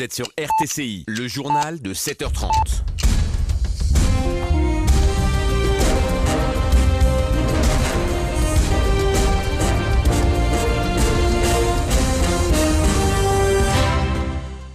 Vous êtes sur RTCI, le journal de 7h30.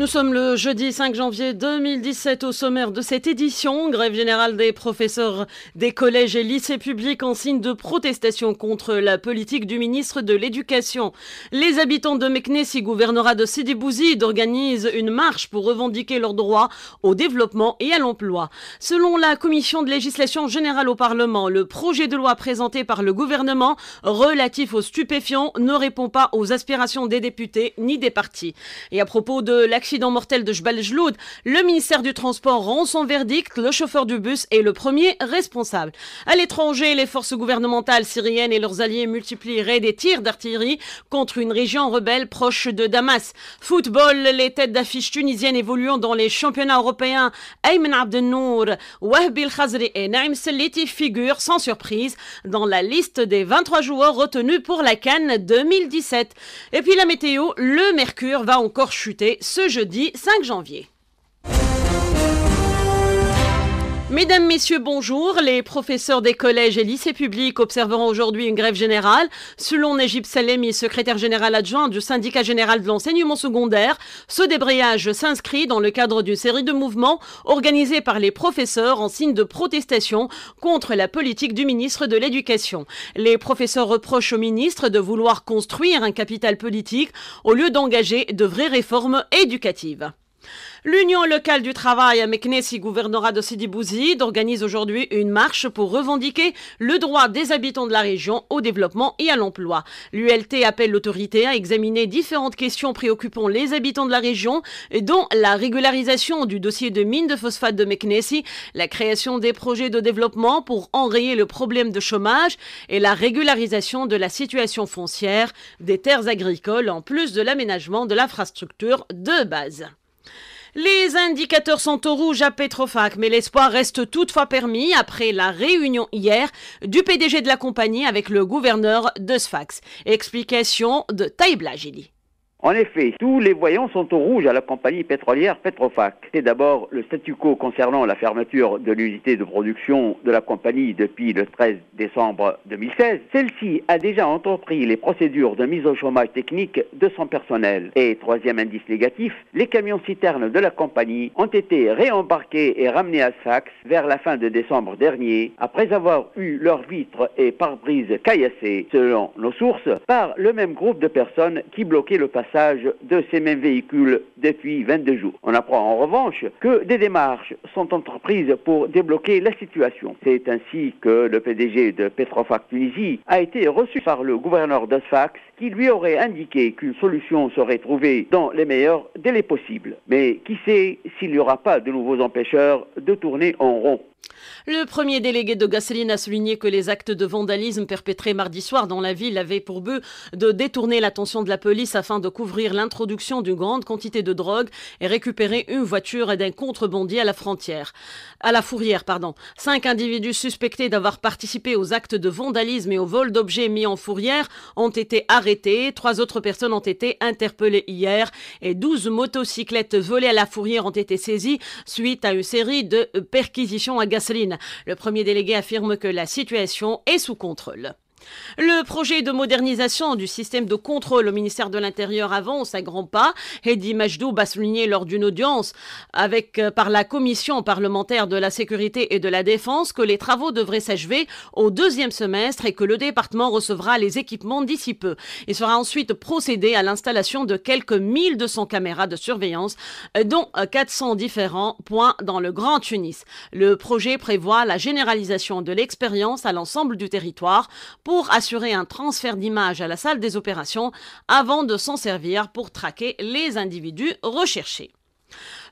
Nous sommes le jeudi 5 janvier 2017 au sommaire de cette édition. Grève générale des professeurs des collèges et lycées publics en signe de protestation contre la politique du ministre de l'Éducation. Les habitants de si gouvernera de Sidi Bouzid, organisent une marche pour revendiquer leurs droits au développement et à l'emploi. Selon la commission de législation générale au Parlement, le projet de loi présenté par le gouvernement relatif aux stupéfiants ne répond pas aux aspirations des députés ni des partis. Et à propos de l'action accident mortel de Jbal Le ministère du Transport rend son verdict. Le chauffeur du bus est le premier responsable. À l'étranger, les forces gouvernementales syriennes et leurs alliés multiplieraient des tirs d'artillerie contre une région rebelle proche de Damas. Football, les têtes d'affiche tunisiennes évoluant dans les championnats européens. Ayman Abdenour, Wahbi Khazri et Naim Seliti figurent sans surprise dans la liste des 23 joueurs retenus pour la Cannes 2017. Et puis la météo, le mercure va encore chuter ce jeudi jeudi 5 janvier. Mesdames, Messieurs, bonjour. Les professeurs des collèges et lycées publics observeront aujourd'hui une grève générale. Selon Najib Salemi, secrétaire général adjoint du syndicat général de l'enseignement secondaire, ce débrayage s'inscrit dans le cadre d'une série de mouvements organisés par les professeurs en signe de protestation contre la politique du ministre de l'Éducation. Les professeurs reprochent au ministre de vouloir construire un capital politique au lieu d'engager de vraies réformes éducatives. L'Union locale du travail à Meknesi, gouvernera de Sidi Bouzid, organise aujourd'hui une marche pour revendiquer le droit des habitants de la région au développement et à l'emploi. L'ULT appelle l'autorité à examiner différentes questions préoccupant les habitants de la région, dont la régularisation du dossier de mine de phosphate de Meknesi, la création des projets de développement pour enrayer le problème de chômage et la régularisation de la situation foncière des terres agricoles en plus de l'aménagement de l'infrastructure de base. Les indicateurs sont au rouge à Petrofac, mais l'espoir reste toutefois permis après la réunion hier du PDG de la compagnie avec le gouverneur de Sfax. Explication de Taïbla Gilly. En effet, tous les voyants sont au rouge à la compagnie pétrolière Petrofac. C'est d'abord le statu quo concernant la fermeture de l'unité de production de la compagnie depuis le 13 décembre 2016. Celle-ci a déjà entrepris les procédures de mise au chômage technique de son personnel. Et troisième indice négatif, les camions citernes de la compagnie ont été réembarqués et ramenés à Saxe vers la fin de décembre dernier, après avoir eu leurs vitres et pare-brise caillassées, selon nos sources, par le même groupe de personnes qui bloquaient le passage de ces mêmes véhicules depuis 22 jours. On apprend en revanche que des démarches sont entreprises pour débloquer la situation. C'est ainsi que le PDG de Petrofac Tunisie a été reçu par le gouverneur d'Osfax qui lui aurait indiqué qu'une solution serait trouvée dans les meilleurs délais possibles. Mais qui sait s'il n'y aura pas de nouveaux empêcheurs de tourner en rond. Le premier délégué de Gasoline a souligné que les actes de vandalisme perpétrés mardi soir dans la ville avaient pour but de détourner l'attention de la police afin de couvrir l'introduction d'une grande quantité de drogue et récupérer une voiture et d'un contrebandier à la frontière. À la fourrière, pardon. Cinq individus suspectés d'avoir participé aux actes de vandalisme et au vol d'objets mis en fourrière ont été arrêtés. Trois autres personnes ont été interpellées hier et douze motocyclettes volées à la fourrière ont été saisies suite à une série de perquisitions gasoline. Le premier délégué affirme que la situation est sous contrôle. Le projet de modernisation du système de contrôle au ministère de l'Intérieur avance à grands pas. Heidi Majdou a souligné lors d'une audience avec, euh, par la Commission parlementaire de la sécurité et de la défense que les travaux devraient s'achever au deuxième semestre et que le département recevra les équipements d'ici peu. Il sera ensuite procédé à l'installation de quelques 1200 caméras de surveillance, euh, dont 400 euh, différents points dans le Grand Tunis. Le projet prévoit la généralisation de l'expérience à l'ensemble du territoire pour assurer un transfert d'image à la salle des opérations avant de s'en servir pour traquer les individus recherchés.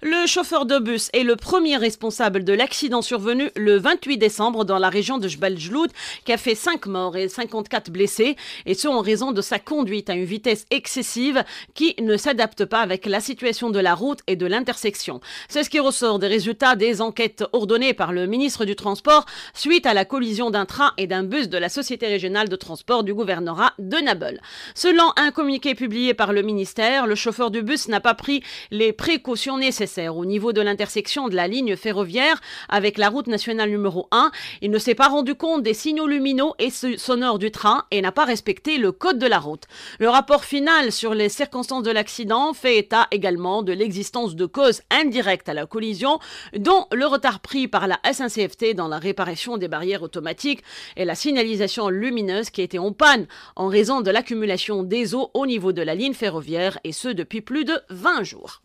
Le chauffeur de bus est le premier responsable de l'accident survenu le 28 décembre dans la région de Jbaljloud qui a fait 5 morts et 54 blessés, et ce en raison de sa conduite à une vitesse excessive qui ne s'adapte pas avec la situation de la route et de l'intersection. C'est ce qui ressort des résultats des enquêtes ordonnées par le ministre du Transport suite à la collision d'un train et d'un bus de la Société régionale de transport du gouvernorat de Nabeul. Selon un communiqué publié par le ministère, le chauffeur du bus n'a pas pris les précautions nécessaires au niveau de l'intersection de la ligne ferroviaire avec la route nationale numéro 1, il ne s'est pas rendu compte des signaux lumineux et sonores du train et n'a pas respecté le code de la route. Le rapport final sur les circonstances de l'accident fait état également de l'existence de causes indirectes à la collision, dont le retard pris par la SNCFT dans la réparation des barrières automatiques et la signalisation lumineuse qui était en panne en raison de l'accumulation des eaux au niveau de la ligne ferroviaire et ce depuis plus de 20 jours.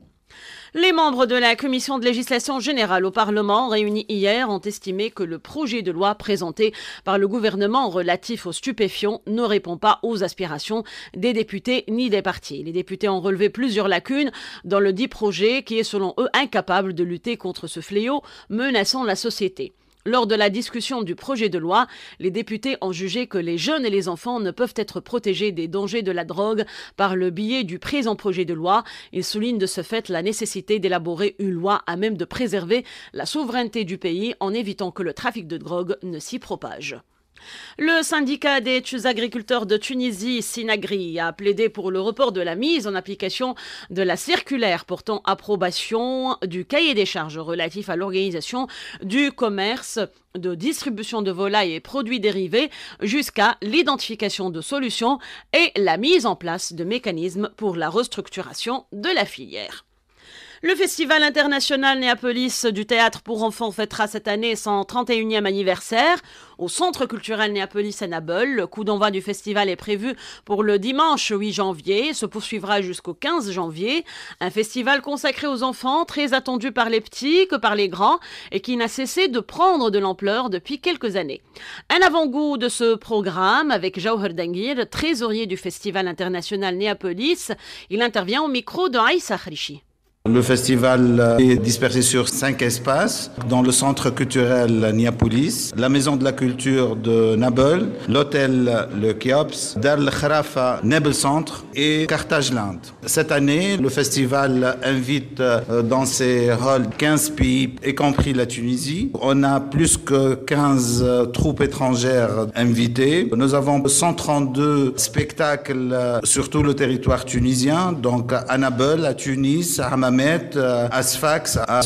Les membres de la commission de législation générale au Parlement, réunis hier, ont estimé que le projet de loi présenté par le gouvernement relatif aux stupéfiants ne répond pas aux aspirations des députés ni des partis. Les députés ont relevé plusieurs lacunes dans le dit projet qui est selon eux incapable de lutter contre ce fléau menaçant la société. Lors de la discussion du projet de loi, les députés ont jugé que les jeunes et les enfants ne peuvent être protégés des dangers de la drogue par le biais du présent projet de loi. Ils soulignent de ce fait la nécessité d'élaborer une loi à même de préserver la souveraineté du pays en évitant que le trafic de drogue ne s'y propage. Le syndicat des agriculteurs de Tunisie, Sinagri, a plaidé pour le report de la mise en application de la circulaire portant approbation du cahier des charges relatif à l'organisation du commerce de distribution de volailles et produits dérivés jusqu'à l'identification de solutions et la mise en place de mécanismes pour la restructuration de la filière. Le Festival international Néapolis du théâtre pour enfants fêtera cette année son 31e anniversaire au Centre culturel Néapolis à Naples. Le coup d'envoi du festival est prévu pour le dimanche 8 janvier et se poursuivra jusqu'au 15 janvier. Un festival consacré aux enfants, très attendu par les petits que par les grands et qui n'a cessé de prendre de l'ampleur depuis quelques années. Un avant-goût de ce programme avec Jauher Dangir, trésorier du Festival international Néapolis. Il intervient au micro de Aïssa Khrichi. Le festival est dispersé sur cinq espaces, dans le centre culturel Niapolis, la maison de la culture de Nabeul, l'hôtel Le Kiops, Dar el Kharafa Nebel Centre et Carthage Land. Cette année, le festival invite euh, dans ses halls 15 pays, y compris la Tunisie. On a plus que 15 euh, troupes étrangères invitées. Nous avons 132 spectacles euh, sur tout le territoire tunisien, donc à Nabeul, à Tunis, à أمات à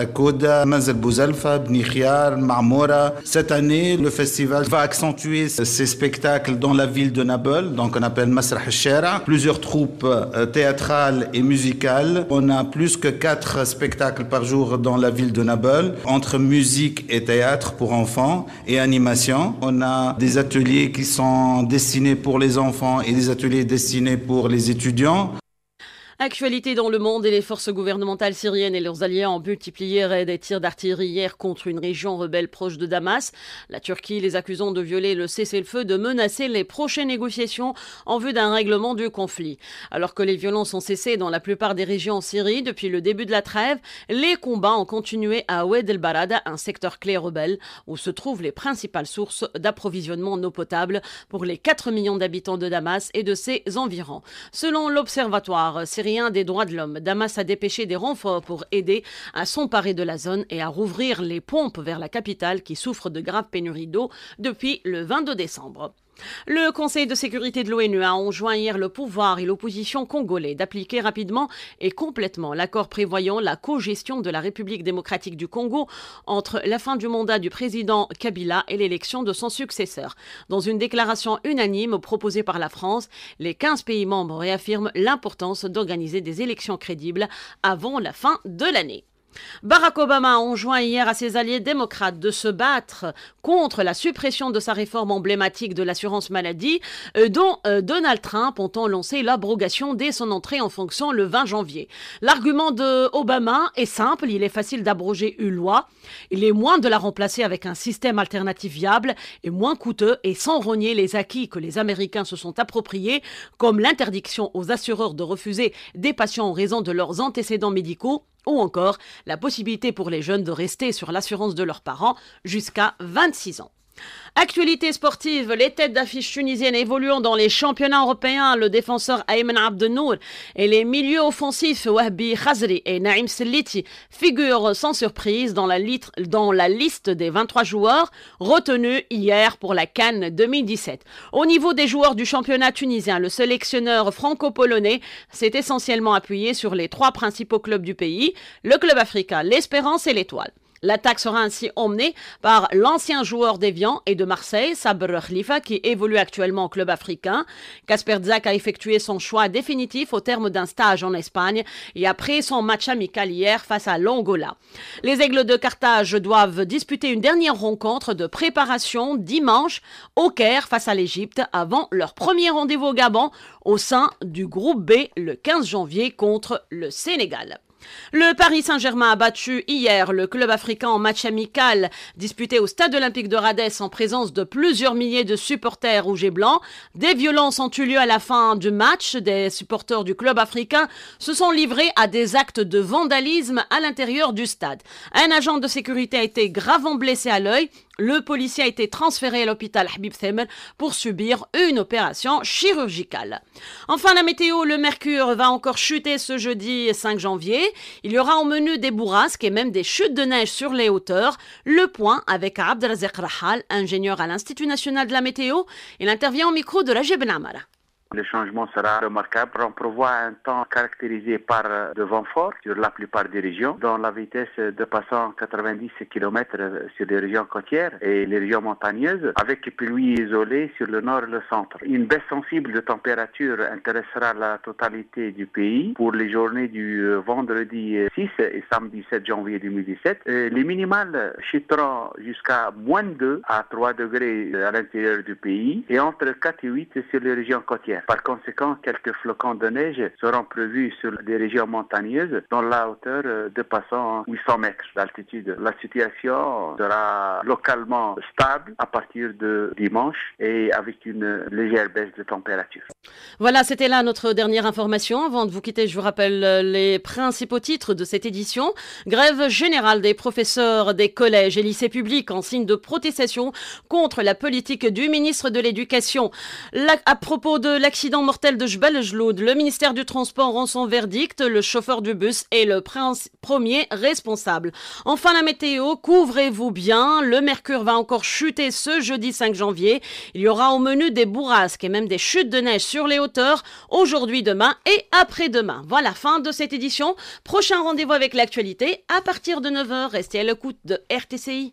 à كودا à بوزلفة بني خيار Ma'moura. Cette année, le festival va accentuer ses spectacles dans la ville de Nabol, donc on appelle Masrah Shera, plusieurs troupes euh, théâtrales et musicales. On a plus que quatre spectacles par jour dans la ville de Nabol, entre musique et théâtre pour enfants et animation. On a des ateliers qui sont destinés pour les enfants et des ateliers destinés pour les étudiants. Actualité dans le monde et les forces gouvernementales syriennes et leurs alliés ont multiplié des tirs d'artillerie hier contre une région rebelle proche de Damas. La Turquie les accusant de violer le cessez-le-feu, de menacer les prochaines négociations en vue d'un règlement du conflit. Alors que les violences ont cessé dans la plupart des régions en Syrie depuis le début de la trêve, les combats ont continué à Oued el Barada, un secteur clé rebelle où se trouvent les principales sources d'approvisionnement en eau potable pour les 4 millions d'habitants de Damas et de ses environs. Selon l'Observatoire syrien des droits de l'homme. Damas a dépêché des renforts pour aider à s'emparer de la zone et à rouvrir les pompes vers la capitale qui souffre de graves pénuries d'eau depuis le 22 décembre. Le Conseil de sécurité de l'ONU a enjoint hier le pouvoir et l'opposition congolais d'appliquer rapidement et complètement l'accord prévoyant la co-gestion de la République démocratique du Congo entre la fin du mandat du président Kabila et l'élection de son successeur. Dans une déclaration unanime proposée par la France, les 15 pays membres réaffirment l'importance d'organiser des élections crédibles avant la fin de l'année. Barack Obama a enjoint hier à ses alliés démocrates de se battre contre la suppression de sa réforme emblématique de l'assurance maladie, euh, dont euh, Donald Trump entend lancer l'abrogation dès son entrée en fonction le 20 janvier. L'argument de Obama est simple, il est facile d'abroger une loi, il est moins de la remplacer avec un système alternatif viable et moins coûteux et sans rogner les acquis que les Américains se sont appropriés, comme l'interdiction aux assureurs de refuser des patients en raison de leurs antécédents médicaux ou encore la possibilité pour les jeunes de rester sur l'assurance de leurs parents jusqu'à 26 ans. Actualité sportive, les têtes d'affiche tunisiennes évoluant dans les championnats européens, le défenseur Ayman Abdenour et les milieux offensifs Wahbi Khazri et Naïm Seliti figurent sans surprise dans la, dans la, liste des 23 joueurs retenus hier pour la Cannes 2017. Au niveau des joueurs du championnat tunisien, le sélectionneur franco-polonais s'est essentiellement appuyé sur les trois principaux clubs du pays, le Club Africain, l'Espérance et l'Étoile. L'attaque sera ainsi emmenée par l'ancien joueur d'Evian et de Marseille, Sabr Khalifa, qui évolue actuellement au club africain. Kasper Zak a effectué son choix définitif au terme d'un stage en Espagne et après son match amical hier face à l'Angola. Les Aigles de Carthage doivent disputer une dernière rencontre de préparation dimanche au Caire face à l'Égypte avant leur premier rendez-vous au Gabon au sein du groupe B le 15 janvier contre le Sénégal. Le Paris Saint-Germain a battu hier le club africain en match amical disputé au stade olympique de Rades en présence de plusieurs milliers de supporters rouges et blancs. Des violences ont eu lieu à la fin du match. Des supporters du club africain se sont livrés à des actes de vandalisme à l'intérieur du stade. Un agent de sécurité a été gravement blessé à l'œil le policier a été transféré à l'hôpital Habib Themer pour subir une opération chirurgicale. Enfin, la météo, le mercure va encore chuter ce jeudi 5 janvier. Il y aura au menu des bourrasques et même des chutes de neige sur les hauteurs. Le point avec Abdelaziz Rahal, ingénieur à l'Institut national de la météo. Il intervient au micro de la Namara. Le changement sera remarquable. On prévoit un temps caractérisé par euh, de vent fort sur la plupart des régions, dont la vitesse dépassant 90 km sur les régions côtières et les régions montagneuses, avec pluies isolées sur le nord et le centre. Une baisse sensible de température intéressera la totalité du pays pour les journées du euh, vendredi 6 euh, et samedi 7 janvier 2017. Les minimales chuteront jusqu'à moins 2 à 3 degrés à l'intérieur du pays et entre 4 et 8 sur les régions côtières. Par conséquent, quelques flocons de neige seront prévus sur des régions montagneuses dans la hauteur euh, dépassant 800 mètres d'altitude. La situation sera localement stable à partir de dimanche et avec une légère baisse de température. Voilà, c'était là notre dernière information. Avant de vous quitter, je vous rappelle euh, les principaux titres de cette édition. Grève générale des professeurs des collèges et lycées publics en signe de protestation contre la politique du ministre de l'Éducation. À propos de la accident mortel de Jeloud, le ministère du Transport rend son verdict, le chauffeur du bus est le premier responsable. Enfin la météo, couvrez-vous bien, le mercure va encore chuter ce jeudi 5 janvier. Il y aura au menu des bourrasques et même des chutes de neige sur les hauteurs aujourd'hui, demain et après-demain. Voilà, fin de cette édition. Prochain rendez-vous avec l'actualité à partir de 9h. Restez à l'écoute de RTCI.